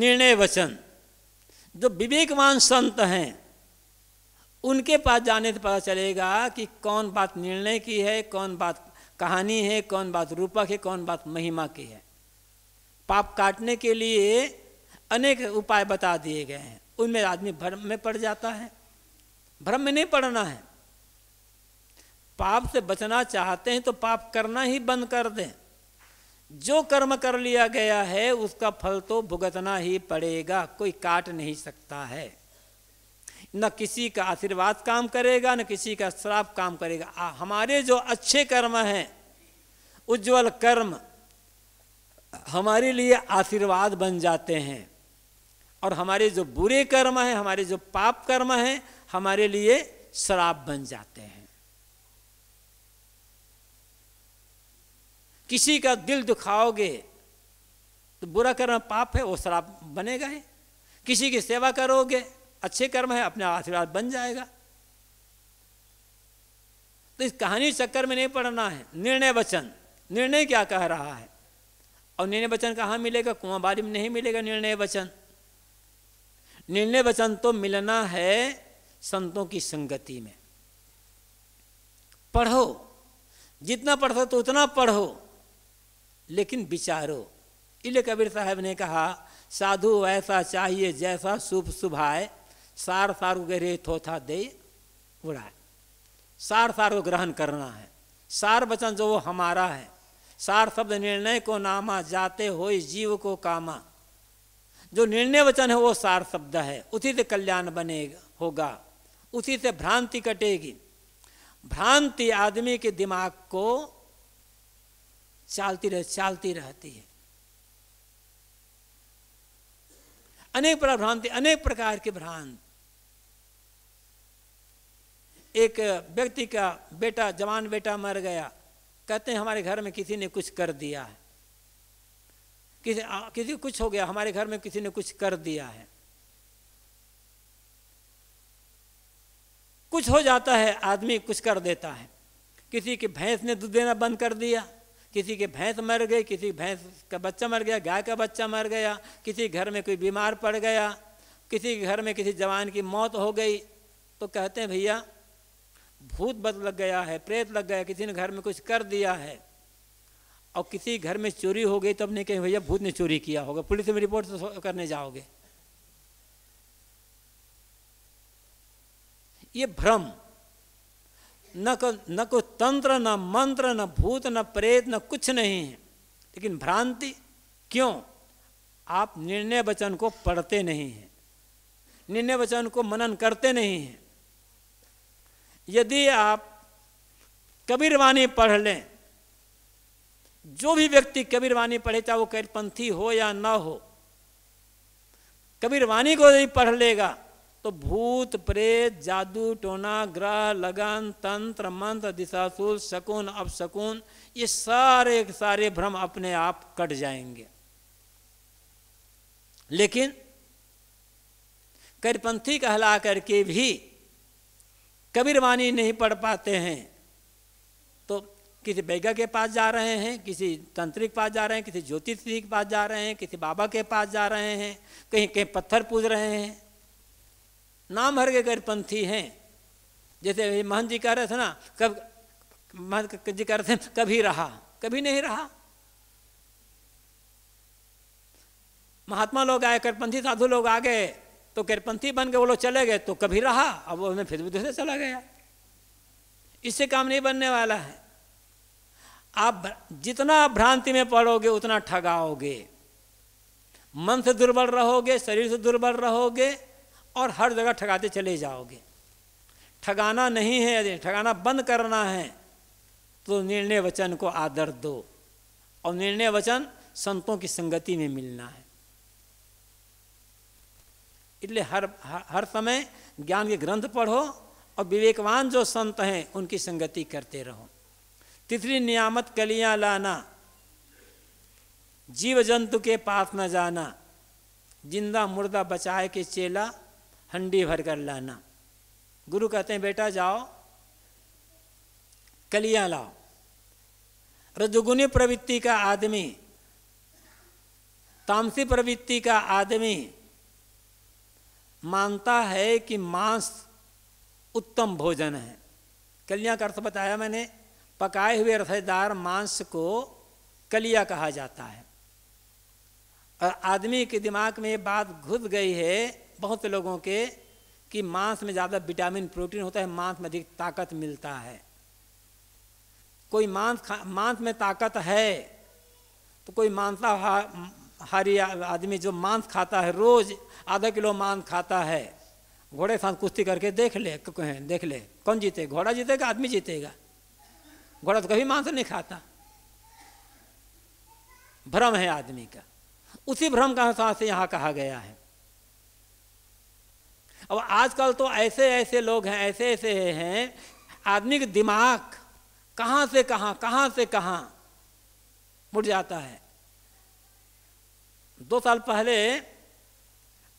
निर्णय वचन जो विवेकवान संत हैं उनके पास जाने से पता चलेगा कि कौन बात निर्णय की है कौन बात कहानी है कौन बात रूपक है कौन बात महिमा की है पाप काटने के लिए अनेक उपाय बता दिए गए हैं उनमें आदमी भ्रम में पड़ जाता है भ्रम में नहीं पड़ना है पाप से बचना चाहते हैं तो पाप करना ही बंद कर दें जो कर्म कर लिया गया है उसका फल तो भुगतना ही पड़ेगा कोई काट नहीं सकता है न किसी का आशीर्वाद काम करेगा न किसी का श्राप काम करेगा हमारे जो अच्छे कर्म हैं उज्जवल कर्म हमारे लिए आशीर्वाद बन जाते हैं और हमारे जो बुरे कर्म हैं हमारे जो पाप कर्म हैं हमारे लिए श्राप बन जाते हैं किसी का दिल दुखाओगे तो बुरा कर्म पाप है वो शराब बनेगा ही किसी की सेवा करोगे अच्छे कर्म है अपने आशीर्वाद बन जाएगा तो इस कहानी चक्कर में नहीं पढ़ना है निर्णय वचन निर्णय क्या कह रहा है और निर्णय वचन कहाँ मिलेगा कुआं बारी में नहीं मिलेगा निर्णय वचन निर्णय वचन तो मिलना है संतों की संगति में पढ़ो जितना पढ़ो तो उतना पढ़ो लेकिन विचारो इसलिए कबीर साहब ने कहा साधु ऐसा चाहिए जैसा शुभ शुभाए सार सार गहरे थोथा दे उड़ाए सार सार को ग्रहण करना है सार वचन जो वो हमारा है सार शब्द निर्णय को नामा जाते हो जीव को कामा जो निर्णय वचन है वो सार शब्द है उसी से कल्याण बनेगा होगा उसी से भ्रांति कटेगी भ्रांति आदमी के दिमाग को चालती रह चालती रहती है अनेक प्रकार भ्रांति अनेक प्रकार की भ्रांति एक व्यक्ति का बेटा जवान बेटा मर गया कहते हैं हमारे घर में किसी ने कुछ कर दिया है किसी किसी कुछ हो गया हमारे घर में किसी ने कुछ कर दिया है कुछ हो जाता है आदमी कुछ कर देता है किसी की भैंस ने दूध देना बंद कर दिया किसी के भैंस मर गई किसी भैंस का बच्चा मर गया गाय का बच्चा मर गया किसी घर में कोई बीमार पड़ गया किसी के घर में किसी जवान की मौत हो गई तो कहते हैं भैया भूत बद लग गया है प्रेत लग गया किसी ने घर में कुछ कर दिया है और किसी घर में चोरी हो गई तब नहीं कहीं भैया भूत ने चोरी किया होगा पुलिस में रिपोर्ट तो करने जाओगे ये भ्रम न को न को तंत्र न मंत्र न भूत न प्रेत न कुछ नहीं है लेकिन भ्रांति क्यों आप निर्णय वचन को पढ़ते नहीं हैं निर्णय वचन को मनन करते नहीं हैं यदि आप कबीरवाणी पढ़ लें जो भी व्यक्ति कबीरवाणी पढ़े चाहे वो कैरपंथी हो या ना हो कबीरवाणी को यदि पढ़ लेगा तो भूत प्रेत जादू टोना ग्रह लगन तंत्र मंत्र दिशा शकुन अपशकुन ये सारे सारे भ्रम अपने आप कट जाएंगे लेकिन करपंथी कहला करके भी कबीर वाणी नहीं पढ़ पाते हैं तो किसी बैगा के पास जा रहे हैं किसी तंत्रिक पास जा रहे हैं किसी ज्योतिष के पास जा रहे हैं किसी बाबा के पास जा रहे हैं कहीं कहीं पत्थर पूज रहे हैं नाम हर के गैर पंथी हैं जैसे महंत जी कह रहे थे ना कब महंत जी कह रहे थे कभी रहा कभी नहीं रहा महात्मा लोग आए करपंथी साधु लोग आ गए तो कैरपंथी बन गए वो लोग चले गए तो कभी रहा अब उन्हें फिर भी दूसरे चला गया इससे काम नहीं बनने वाला है आप जितना भ्रांति में पड़ोगे उतना ठगाओगे मन से दुर्बल रहोगे शरीर से दुर्बल रहोगे और हर जगह ठगाते चले जाओगे ठगाना नहीं है यदि ठगाना बंद करना है तो निर्णय वचन को आदर दो और निर्णय वचन संतों की संगति में मिलना है इसलिए हर हर समय ज्ञान के ग्रंथ पढ़ो और विवेकवान जो संत हैं उनकी संगति करते रहो तीसरी नियामत कलियाँ लाना जीव जंतु के पास न जाना जिंदा मुर्दा बचाए के चेला हंडी भर कर लाना गुरु कहते हैं बेटा जाओ कलियां लाओ रजुगुनी प्रवृत्ति का आदमी तामसी प्रवृत्ति का आदमी मानता है कि मांस उत्तम भोजन है कलिया का अर्थ बताया मैंने पकाए हुए रसेदार मांस को कलिया कहा जाता है और आदमी के दिमाग में ये बात घुस गई है बहुत लोगों के कि मांस में ज़्यादा विटामिन प्रोटीन होता है मांस में अधिक ताकत मिलता है कोई मांस खा मांस में ताकत है तो कोई मांसाहारी आदमी जो मांस खाता है रोज़ आधा किलो मांस खाता है घोड़े के साथ कुश्ती करके देख ले देख ले कौन जीते घोड़ा जीतेगा आदमी जीतेगा घोड़ा तो कभी मांस तो नहीं खाता भ्रम है आदमी का उसी भ्रम का अनुसार से यहाँ कहा गया है अब आजकल तो ऐसे ऐसे लोग हैं ऐसे ऐसे हैं आदमी का दिमाग कहाँ से कहाँ कहाँ से कहाँ मुड़ जाता है दो साल पहले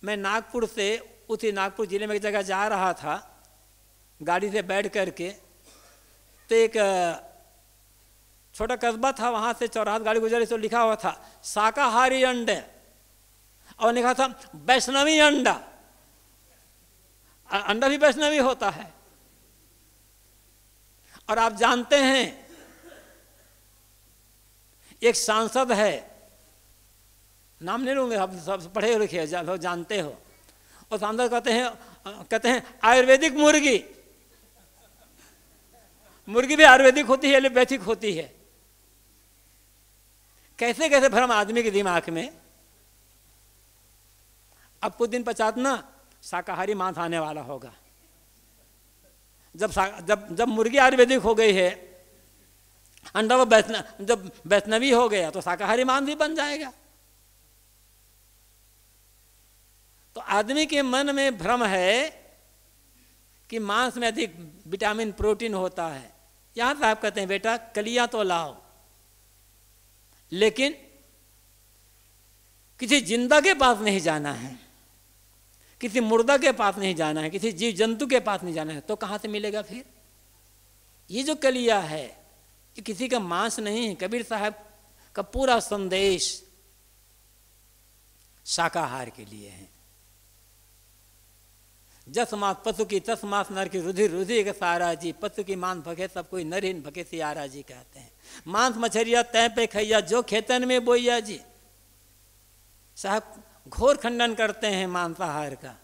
मैं नागपुर से उसी नागपुर ज़िले में एक जगह जा रहा था गाड़ी से बैठ कर के तो एक छोटा कस्बा था वहाँ से चौराहा गाड़ी गुजरी तो लिखा हुआ था शाकाहारी अंडे और लिखा था वैष्णवी अंडा अंडा भी वैष्णवी होता है और आप जानते हैं एक सांसद है नाम नहीं लूँगे आप सब पढ़े लिखे सब जानते हो और शानदार कहते हैं कहते हैं आयुर्वेदिक मुर्गी मुर्गी भी आयुर्वेदिक होती है एलोपैथिक होती है कैसे कैसे भ्रम आदमी के दिमाग में अब कुछ दिन पश्चात ना शाकाहारी मांस आने वाला होगा जब जब जब मुर्गी आयुर्वेदिक हो गई है अंडा वो वैष्णव जब वैष्णवी हो गया तो शाकाहारी मांस भी बन जाएगा तो आदमी के मन में भ्रम है कि मांस में अधिक विटामिन प्रोटीन होता है यहां से आप कहते हैं बेटा कलिया तो लाओ लेकिन किसी जिंदा के पास नहीं जाना है किसी मुर्दा के पास नहीं जाना है किसी जीव जंतु के पास नहीं जाना है तो कहां से मिलेगा फिर ये जो कलिया है ये किसी का मांस नहीं है कबीर साहब का पूरा संदेश शाकाहार के लिए है जस मास पशु की तस मास नर की रुधिर रुधि के सारा जी पशु की मांस भगे सब कोई नरहीन भगे सियारा जी कहते हैं मांस मछरिया तय पे खैया जो खेतन में बोइया जी साहब घोर खंडन करते हैं मांसाहार का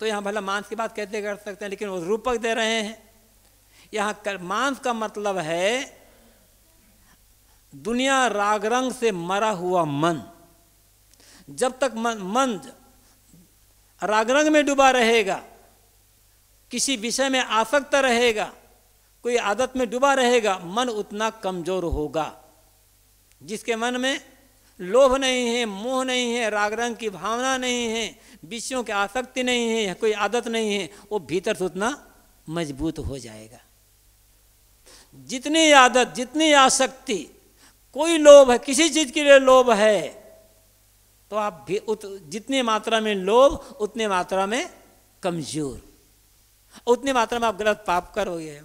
तो यहाँ भला मांस की बात कैसे कर सकते हैं लेकिन वो रूपक दे रहे हैं यहाँ कर, मांस का मतलब है दुनिया राग रंग से मरा हुआ मन जब तक मन, मन रागरंग में डूबा रहेगा किसी विषय में आसक्त रहेगा कोई आदत में डूबा रहेगा मन उतना कमजोर होगा जिसके मन में लोभ नहीं है मोह नहीं है राग रंग की भावना नहीं है विषयों की आसक्ति नहीं है कोई आदत नहीं है वो भीतर से उतना मजबूत हो जाएगा जितनी आदत जितनी आसक्ति कोई लोभ है किसी चीज़ के लिए लोभ है तो आप उत, जितने मात्रा में लोभ उतने मात्रा में कमजोर उतने मात्रा में आप गलत पाप करोगे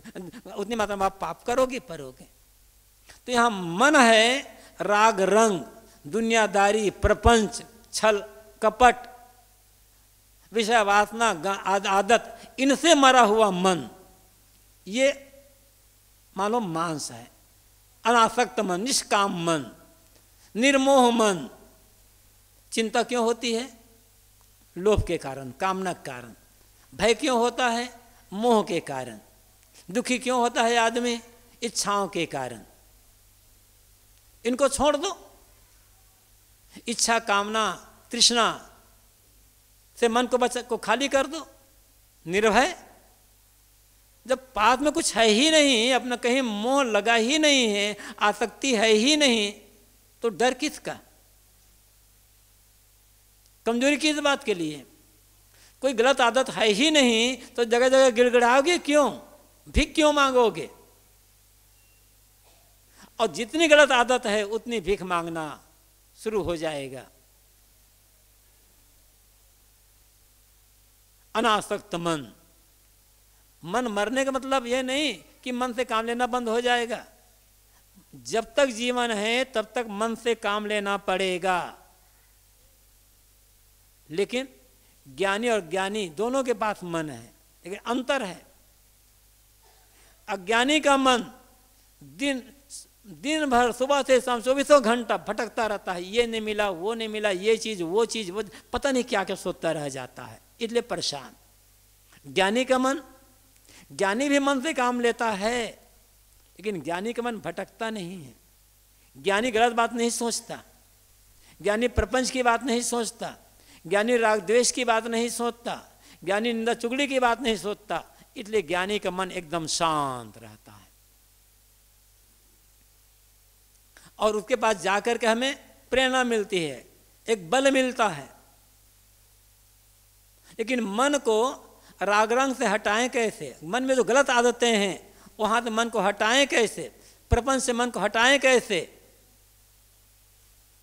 उतने मात्रा में आप पाप करोगे परोगे तो यहां मन है राग रंग दुनियादारी प्रपंच छल कपट विषय वासना आदत इनसे मरा हुआ मन ये मानो मांस है अनासक्त मन निष्काम मन निर्मोह मन चिंता क्यों होती है लोभ के कारण कामना के कारण भय क्यों होता है मोह के कारण दुखी क्यों होता है आदमी इच्छाओं के कारण इनको छोड़ दो इच्छा कामना तृष्णा से मन को बचा को खाली कर दो निर्भय जब पास में कुछ है ही नहीं अपना कहीं मोह लगा ही नहीं है आसक्ति है ही नहीं तो डर किसका कमजोरी किस बात के लिए कोई गलत आदत है ही नहीं तो जगह जगह गिड़गड़ाओगे क्यों भीख क्यों मांगोगे और जितनी गलत आदत है उतनी भीख मांगना शुरू हो जाएगा अनासक्त मन मन मरने का मतलब यह नहीं कि मन से काम लेना बंद हो जाएगा जब तक जीवन है तब तक मन से काम लेना पड़ेगा लेकिन ज्ञानी और ज्ञानी दोनों के पास मन है लेकिन अंतर है अज्ञानी का मन दिन दिन भर सुबह से शाम चौबीसों घंटा भटकता रहता है ये नहीं मिला वो नहीं मिला ये चीज़ वो चीज़ वो पता नहीं क्या क्या सोचता रह जाता है इसलिए परेशान ज्ञानी का मन ज्ञानी भी मन से काम लेता है लेकिन ज्ञानी का मन भटकता नहीं है ज्ञानी गलत बात नहीं सोचता ज्ञानी प्रपंच की बात नहीं सोचता ज्ञानी राग द्वेष की बात नहीं सोचता ज्ञानी निंदा चुगली की बात नहीं सोचता इसलिए ज्ञानी का मन एकदम शांत रहता है और उसके पास जाकर के हमें प्रेरणा मिलती है एक बल मिलता है लेकिन मन को राग रंग से हटाएं कैसे मन में जो गलत आदतें हैं वहां से मन को हटाएं कैसे प्रपंच से मन को हटाएं कैसे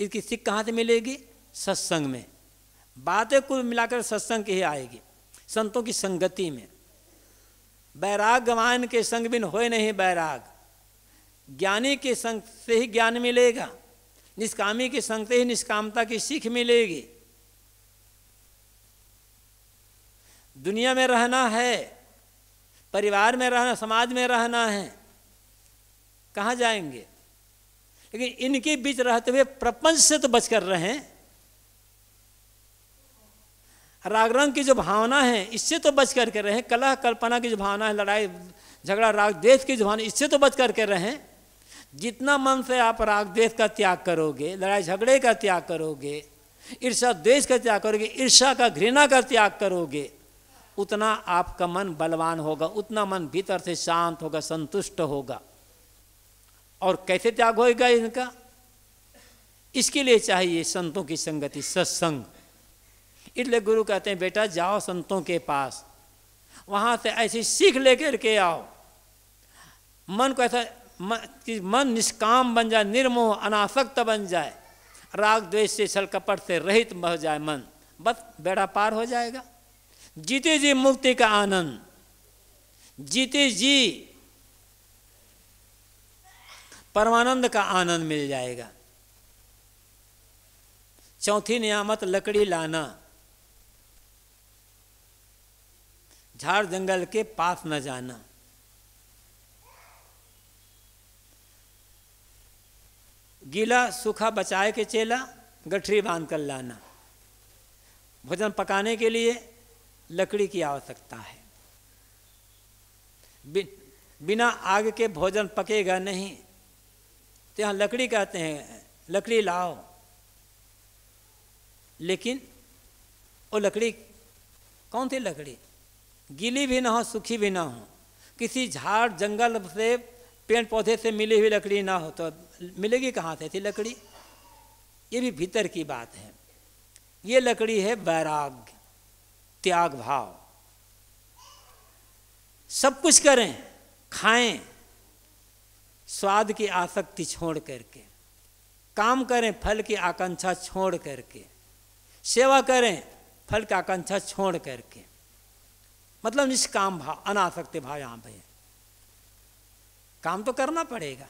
इसकी सीख कहां से मिलेगी सत्संग में बातें कुल मिलाकर सत्संग ही आएगी संतों की संगति में बैराग गवान के संग बिन होए नहीं बैराग ज्ञानी के संग से ही ज्ञान मिलेगा निष्कामी के संग से ही निष्कामता की सीख मिलेगी दुनिया में रहना है परिवार में रहना समाज में रहना है कहाँ जाएंगे लेकिन इनके बीच रहते हुए प्रपंच से तो बचकर रहें राग रंग की जो भावना है इससे तो बच करके रहें कला कल्पना की जो भावना है लड़ाई झगड़ा राग द्वेष की जो भावना इससे तो बच करके रहें जितना मन से आप राग द्वेष का त्याग करोगे लड़ाई झगड़े का त्याग करोगे ईर्षा द्वेष का त्याग करोगे ईर्षा का घृणा का त्याग करोगे उतना आपका मन बलवान होगा उतना मन भीतर से शांत होगा संतुष्ट होगा और कैसे त्याग होएगा इनका इसके लिए चाहिए संतों की संगति सत्संग इसलिए गुरु कहते हैं बेटा जाओ संतों के पास वहाँ से ऐसी सीख लेकर के आओ मन को ऐसा कि मन निष्काम बन जाए निर्मोह अनासक्त बन जाए राग द्वेष से छल कपट से रहित बह जाए मन बस बेड़ा पार हो जाएगा जीते जी मुक्ति का आनंद जीते जी परमानंद का आनंद मिल जाएगा चौथी नियामत लकड़ी लाना झाड़ जंगल के पास न जाना गीला सूखा बचाए के चेला गठरी बांध कर लाना भोजन पकाने के लिए लकड़ी की आवश्यकता है बि, बिना आग के भोजन पकेगा नहीं तो यहाँ लकड़ी कहते हैं लकड़ी लाओ लेकिन वो लकड़ी कौन थी लकड़ी गीली भी ना हो सूखी भी ना हो किसी झाड़ जंगल से पेड़ पौधे से मिली हुई लकड़ी ना हो तो मिलेगी कहाँ से थी लकड़ी ये भी भीतर की बात है ये लकड़ी है वैराग्य त्याग भाव सब कुछ करें खाएं स्वाद की आसक्ति छोड़ करके काम करें फल की आकांक्षा छोड़ करके सेवा करें फल की आकांक्षा छोड़ करके मतलब निष्काम भाव अनासक्ति भाव यहां पर है काम तो करना पड़ेगा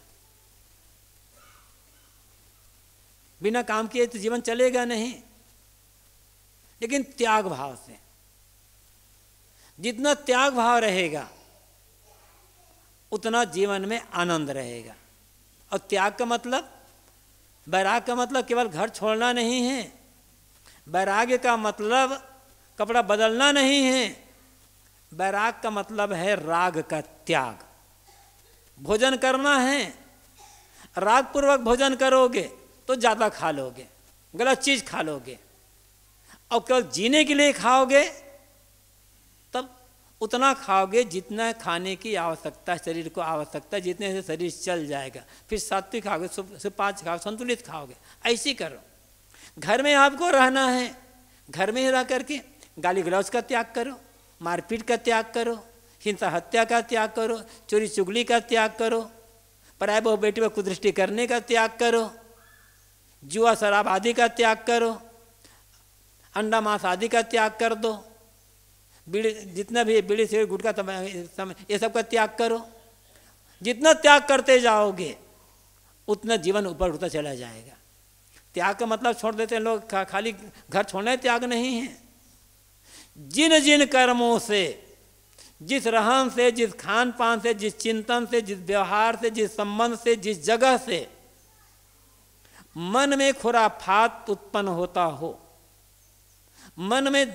बिना काम किए तो जीवन चलेगा नहीं लेकिन त्याग भाव से जितना त्याग भाव रहेगा उतना जीवन में आनंद रहेगा और त्याग का मतलब बैराग का मतलब केवल घर छोड़ना नहीं है वैराग्य का मतलब कपड़ा बदलना नहीं है बैराग का मतलब है राग का त्याग भोजन करना है राग पूर्वक भोजन करोगे तो ज़्यादा खा लोगे गलत चीज़ खा लोगे और केवल जीने के लिए खाओगे तब उतना खाओगे जितना खाने की आवश्यकता शरीर को आवश्यकता जितने से शरीर चल जाएगा फिर सात्विक खाओगे सिर्फ पाँच खाओ संतुलित खाओगे ऐसी करो घर में आपको रहना है घर में ही रह करके गाली गलौज का त्याग करो मारपीट का त्याग करो हिंसा हत्या का त्याग करो चोरी चुगली का त्याग करो पराय बहु बेटी पर कुदृष्टि करने का त्याग करो जुआ शराब आदि का त्याग करो अंडा मांस आदि का त्याग कर दो बीड़ी जितना भी बीड़ी से गुटखा ये सब का त्याग करो जितना त्याग करते जाओगे उतना जीवन ऊपर उठता चला जाएगा त्याग का मतलब छोड़ देते हैं लोग खाली घर छोड़ने त्याग नहीं है जिन जिन कर्मों से जिस रहन से जिस खान पान से जिस चिंतन से जिस व्यवहार से जिस संबंध से जिस जगह से मन में खुराफात उत्पन्न होता हो मन में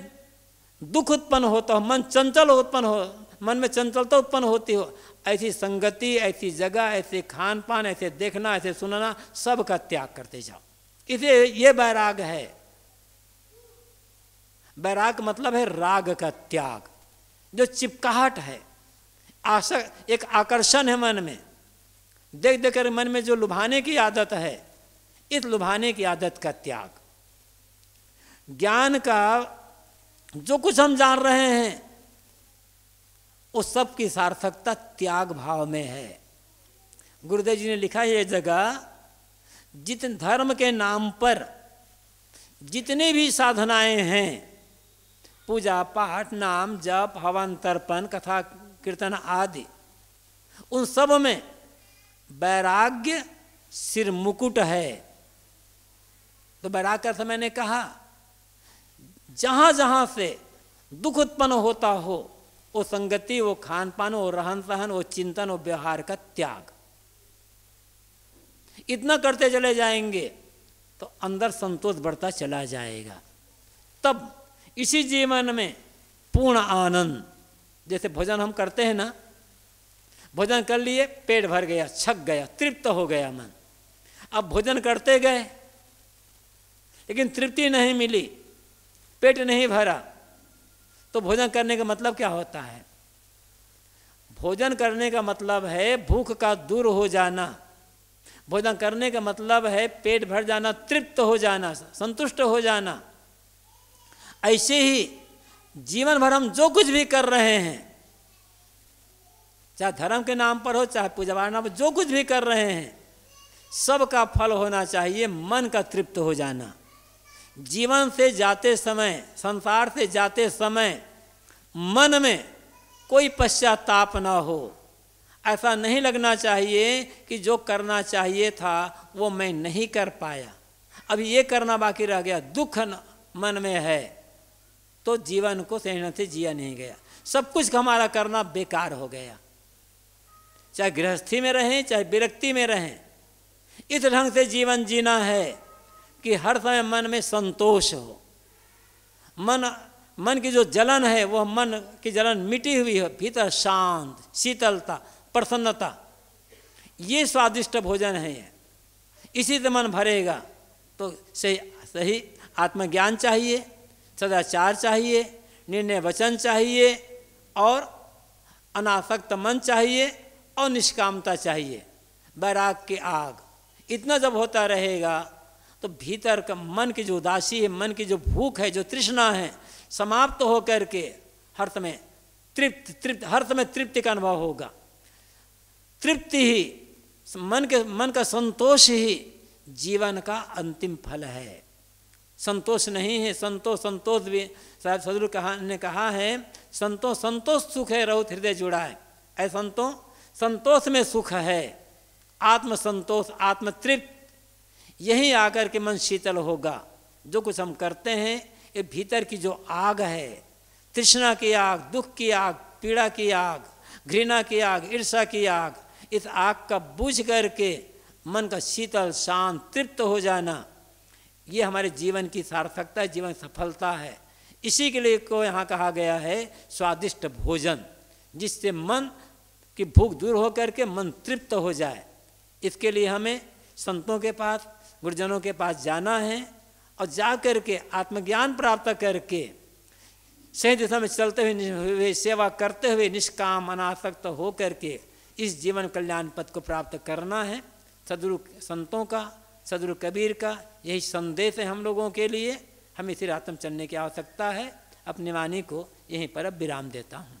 दुख उत्पन्न होता हो मन चंचल उत्पन्न हो मन में चंचलता उत्पन्न होती हो ऐसी संगति ऐसी जगह ऐसे खान पान ऐसे देखना ऐसे सुनना सब का त्याग करते जाओ इसे ये वैराग है बैराग मतलब है राग का त्याग जो चिपकाहट है आसक एक आकर्षण है मन में देख देख कर मन में जो लुभाने की आदत है इस लुभाने की आदत का त्याग ज्ञान का जो कुछ हम जान रहे हैं उस सब की सार्थकता त्याग भाव में है गुरुदेव जी ने लिखा है ये जगह जितने धर्म के नाम पर जितने भी साधनाएं हैं पूजा पाठ नाम जप हवन तर्पण कथा कीर्तन आदि उन सब में वैराग्य सिर मुकुट है तो वैराग्य अर्थ मैंने कहा जहां जहां से दुख उत्पन्न होता हो वो संगति वो खान पान वो रहन सहन वो चिंतन वो व्यवहार का त्याग इतना करते चले जाएंगे तो अंदर संतोष बढ़ता चला जाएगा तब इसी जीवन में पूर्ण आनंद जैसे भोजन हम करते हैं ना भोजन कर लिए पेट भर गया छक गया तृप्त हो गया मन अब भोजन करते गए लेकिन तृप्ति नहीं मिली पेट नहीं भरा तो भोजन करने का मतलब क्या होता है भोजन करने का मतलब है भूख का दूर हो जाना भोजन करने का मतलब है पेट भर जाना तृप्त हो जाना संतुष्ट हो जाना ऐसे ही जीवन भर हम जो कुछ भी कर रहे हैं चाहे धर्म के नाम पर हो चाहे पूजा नाम पर जो कुछ भी कर रहे हैं सबका फल होना चाहिए मन का तृप्त हो जाना जीवन से जाते समय संसार से जाते समय मन में कोई पश्चाताप ना हो ऐसा नहीं लगना चाहिए कि जो करना चाहिए था वो मैं नहीं कर पाया अभी ये करना बाकी रह गया दुख मन में है तो जीवन को सहन से जिया नहीं गया सब कुछ हमारा करना बेकार हो गया चाहे गृहस्थी में रहें चाहे विरक्ति में रहें इस ढंग से जीवन जीना है कि हर समय मन में संतोष हो मन मन की जो जलन है वह मन की जलन मिटी हुई हो भीतर शांत शीतलता प्रसन्नता ये स्वादिष्ट भोजन है इसी से मन भरेगा तो सही सही आत्मज्ञान चाहिए सदाचार चाहिए निर्णय वचन चाहिए और अनासक्त मन चाहिए और निष्कामता चाहिए बैराग की आग इतना जब होता रहेगा तो भीतर का मन की जो उदासी है मन की जो भूख है जो तृष्णा है समाप्त तो होकर के हर समय तृप्त तृप्त हर समय तृप्ति का अनुभव होगा तृप्ति ही मन के मन का संतोष ही जीवन का अंतिम फल है संतोष नहीं है संतोष संतोष भी शायद सदर कहा ने कहा है संतोष संतोष सुख है रहो हृदय जुड़ा है ऐ संतों संतोष में सुख है आत्म संतोष आत्म तृप्त यही आकर के मन शीतल होगा जो कुछ हम करते हैं ये भीतर की जो आग है तृष्णा की आग दुख की आग पीड़ा की आग घृणा की आग ईर्षा की आग इस आग का बुझ करके मन का शीतल शांत तृप्त हो जाना ये हमारे जीवन की सार्थकता जीवन सफलता है इसी के लिए को यहाँ कहा गया है स्वादिष्ट भोजन जिससे मन की भूख दूर हो करके मन तृप्त हो जाए इसके लिए हमें संतों के पास गुरुजनों के पास जाना है और जा करके आत्मज्ञान प्राप्त करके सही दिशा में चलते हुए सेवा करते हुए निष्काम अनासक्त हो करके इस जीवन कल्याण पद को प्राप्त करना है सदगुरु संतों का सदगुरु कबीर का यही संदेश है हम लोगों के लिए हम इसी रातम चलने की आवश्यकता है अपनी वाणी को यहीं पर अब विराम देता हूँ